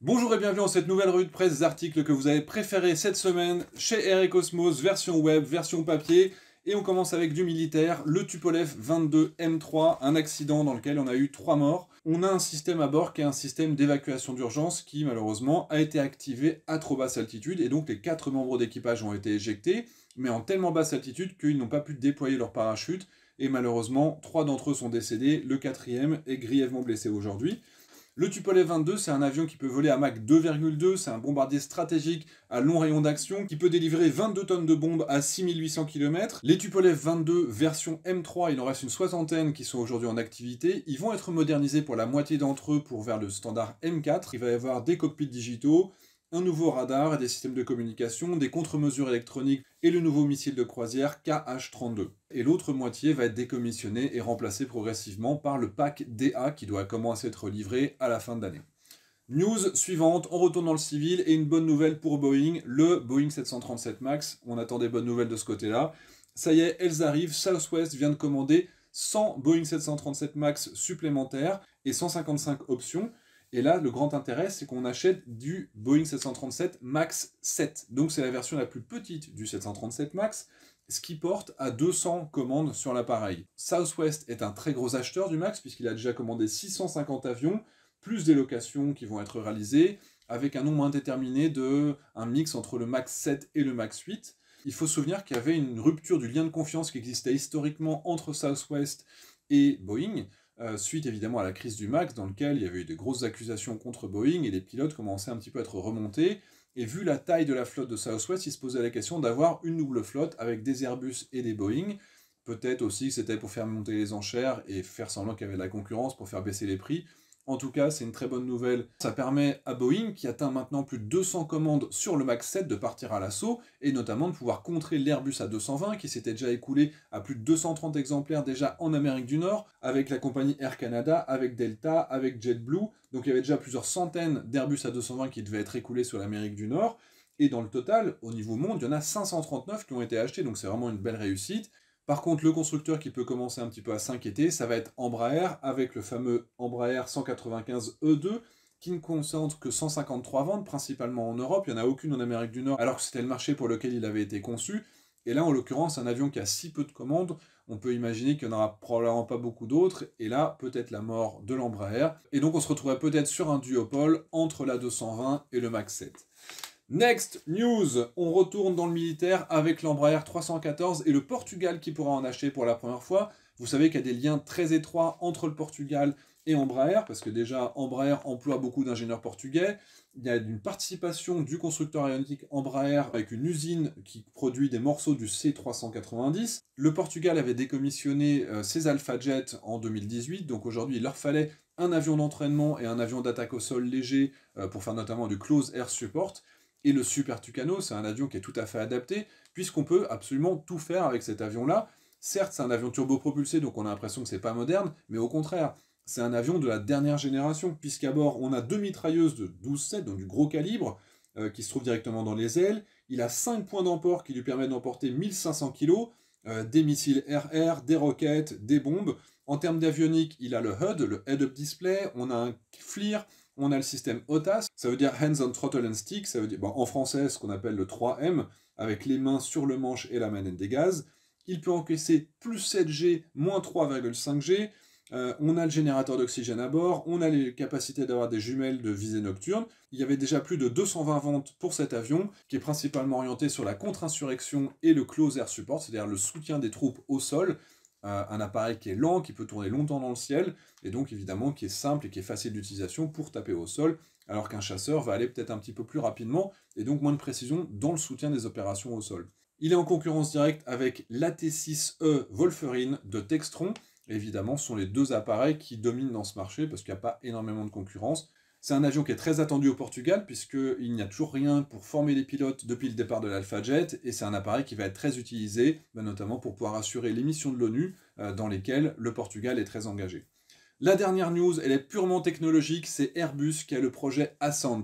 Bonjour et bienvenue dans cette nouvelle revue de presse articles que vous avez préféré cette semaine chez Air et Cosmos, version web, version papier. Et on commence avec du militaire, le Tupolev 22 M3, un accident dans lequel on a eu trois morts. On a un système à bord qui est un système d'évacuation d'urgence qui malheureusement a été activé à trop basse altitude et donc les quatre membres d'équipage ont été éjectés, mais en tellement basse altitude qu'ils n'ont pas pu déployer leur parachute et malheureusement trois d'entre eux sont décédés, le quatrième est grièvement blessé aujourd'hui. Le Tupolev 22, c'est un avion qui peut voler à Mach 2,2, c'est un bombardier stratégique à long rayon d'action qui peut délivrer 22 tonnes de bombes à 6800 km. Les Tupolev 22 version M3, il en reste une soixantaine qui sont aujourd'hui en activité. Ils vont être modernisés pour la moitié d'entre eux pour vers le standard M4. Il va y avoir des cockpits digitaux, un nouveau radar et des systèmes de communication, des contre-mesures électroniques et le nouveau missile de croisière KH-32. Et l'autre moitié va être décommissionnée et remplacée progressivement par le pack DA qui doit commencer à être livré à la fin de l'année. News suivante, on retourne dans le civil et une bonne nouvelle pour Boeing, le Boeing 737 MAX. On attend des bonnes nouvelles de ce côté-là. Ça y est, elles arrivent. Southwest vient de commander 100 Boeing 737 MAX supplémentaires et 155 options. Et là, le grand intérêt, c'est qu'on achète du Boeing 737 MAX 7. Donc c'est la version la plus petite du 737 MAX, ce qui porte à 200 commandes sur l'appareil. Southwest est un très gros acheteur du MAX, puisqu'il a déjà commandé 650 avions, plus des locations qui vont être réalisées, avec un nombre indéterminé de un mix entre le MAX 7 et le MAX 8. Il faut se souvenir qu'il y avait une rupture du lien de confiance qui existait historiquement entre Southwest et Boeing, euh, suite évidemment à la crise du MAX, dans lequel il y avait eu de grosses accusations contre Boeing et les pilotes commençaient un petit peu à être remontés. Et vu la taille de la flotte de Southwest, ils se posait la question d'avoir une double flotte avec des Airbus et des Boeing. Peut-être aussi que c'était pour faire monter les enchères et faire semblant qu'il y avait de la concurrence pour faire baisser les prix. En tout cas, c'est une très bonne nouvelle. Ça permet à Boeing, qui atteint maintenant plus de 200 commandes sur le MAX 7, de partir à l'assaut, et notamment de pouvoir contrer l'Airbus A220, qui s'était déjà écoulé à plus de 230 exemplaires déjà en Amérique du Nord, avec la compagnie Air Canada, avec Delta, avec JetBlue. Donc il y avait déjà plusieurs centaines d'Airbus A220 qui devaient être écoulés sur l'Amérique du Nord. Et dans le total, au niveau monde, il y en a 539 qui ont été achetés, donc c'est vraiment une belle réussite. Par contre, le constructeur qui peut commencer un petit peu à s'inquiéter, ça va être Embraer avec le fameux Embraer 195 E2 qui ne concentre que 153 ventes, principalement en Europe. Il n'y en a aucune en Amérique du Nord, alors que c'était le marché pour lequel il avait été conçu. Et là, en l'occurrence, un avion qui a si peu de commandes, on peut imaginer qu'il n'y en aura probablement pas beaucoup d'autres. Et là, peut-être la mort de l'Embraer. Et donc, on se retrouverait peut-être sur un duopole entre la 220 et le MAX 7. Next news, on retourne dans le militaire avec l'Embraer 314 et le Portugal qui pourra en acheter pour la première fois. Vous savez qu'il y a des liens très étroits entre le Portugal et Embraer, parce que déjà Embraer emploie beaucoup d'ingénieurs portugais. Il y a une participation du constructeur aéronautique Embraer avec une usine qui produit des morceaux du C390. Le Portugal avait décommissionné euh, ses Alpha Jet en 2018, donc aujourd'hui il leur fallait un avion d'entraînement et un avion d'attaque au sol léger euh, pour faire notamment du close air support. Et le Super Tucano, c'est un avion qui est tout à fait adapté, puisqu'on peut absolument tout faire avec cet avion-là. Certes, c'est un avion turbopropulsé, donc on a l'impression que c'est pas moderne, mais au contraire, c'est un avion de la dernière génération, puisqu'à bord, on a deux mitrailleuses de 12,7, donc du gros calibre, euh, qui se trouvent directement dans les ailes. Il a cinq points d'emport qui lui permettent d'emporter 1500 kg, euh, des missiles RR, des roquettes, des bombes. En termes d'avionique, il a le HUD, le Head-Up Display, on a un FLIR, on a le système OTAS, ça veut dire Hands on Throttle and Stick, ça veut dire en français ce qu'on appelle le 3M, avec les mains sur le manche et la manette des gaz. Il peut encaisser plus 7G, moins 3,5G. Euh, on a le générateur d'oxygène à bord, on a les capacités d'avoir des jumelles de visée nocturne. Il y avait déjà plus de 220 ventes pour cet avion, qui est principalement orienté sur la contre-insurrection et le close air support, c'est-à-dire le soutien des troupes au sol un appareil qui est lent, qui peut tourner longtemps dans le ciel, et donc évidemment qui est simple et qui est facile d'utilisation pour taper au sol, alors qu'un chasseur va aller peut-être un petit peu plus rapidement, et donc moins de précision dans le soutien des opérations au sol. Il est en concurrence directe avec l'AT6E wolferine de Textron, évidemment ce sont les deux appareils qui dominent dans ce marché, parce qu'il n'y a pas énormément de concurrence, c'est un avion qui est très attendu au Portugal, puisqu'il n'y a toujours rien pour former les pilotes depuis le départ de l'Alpha Jet, et c'est un appareil qui va être très utilisé, bah, notamment pour pouvoir assurer les missions de l'ONU, euh, dans lesquelles le Portugal est très engagé. La dernière news, elle est purement technologique, c'est Airbus qui a le projet Ascend.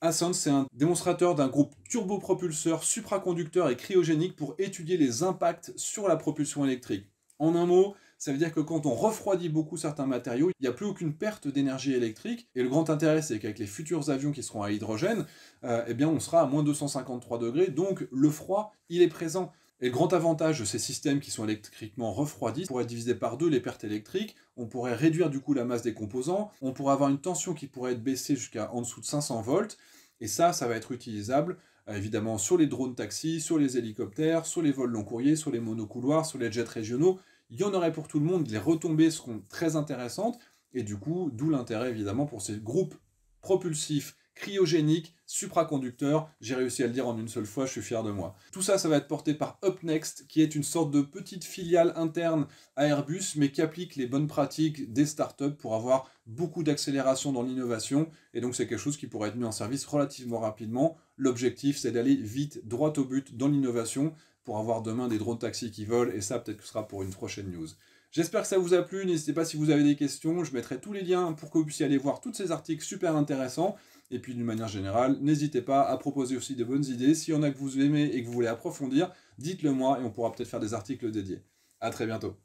Ascend, c'est un démonstrateur d'un groupe turbopropulseur supraconducteur et cryogénique pour étudier les impacts sur la propulsion électrique. En un mot, ça veut dire que quand on refroidit beaucoup certains matériaux, il n'y a plus aucune perte d'énergie électrique. Et le grand intérêt, c'est qu'avec les futurs avions qui seront à hydrogène, euh, eh bien, on sera à moins 253 degrés. Donc, le froid, il est présent. Et le grand avantage de ces systèmes qui sont électriquement refroidis, pour pourrait diviser par deux les pertes électriques, on pourrait réduire du coup la masse des composants, on pourrait avoir une tension qui pourrait être baissée jusqu'à en dessous de 500 volts, et ça, ça va être utilisable euh, évidemment sur les drones taxis, sur les hélicoptères, sur les vols long courriers, sur les monocouloirs, sur les jets régionaux. Il y en aurait pour tout le monde, les retombées seront très intéressantes, et du coup, d'où l'intérêt évidemment pour ces groupes propulsifs cryogénique, supraconducteur. J'ai réussi à le dire en une seule fois, je suis fier de moi. Tout ça, ça va être porté par UpNext, qui est une sorte de petite filiale interne à Airbus, mais qui applique les bonnes pratiques des startups pour avoir beaucoup d'accélération dans l'innovation. Et donc, c'est quelque chose qui pourrait être mis en service relativement rapidement. L'objectif, c'est d'aller vite, droit au but dans l'innovation pour avoir demain des drones taxis qui volent. Et ça, peut-être que ce sera pour une prochaine news. J'espère que ça vous a plu. N'hésitez pas si vous avez des questions. Je mettrai tous les liens pour que vous puissiez aller voir tous ces articles super intéressants. Et puis d'une manière générale, n'hésitez pas à proposer aussi des bonnes idées. S'il y en a que vous aimez et que vous voulez approfondir, dites-le moi et on pourra peut-être faire des articles dédiés. À très bientôt.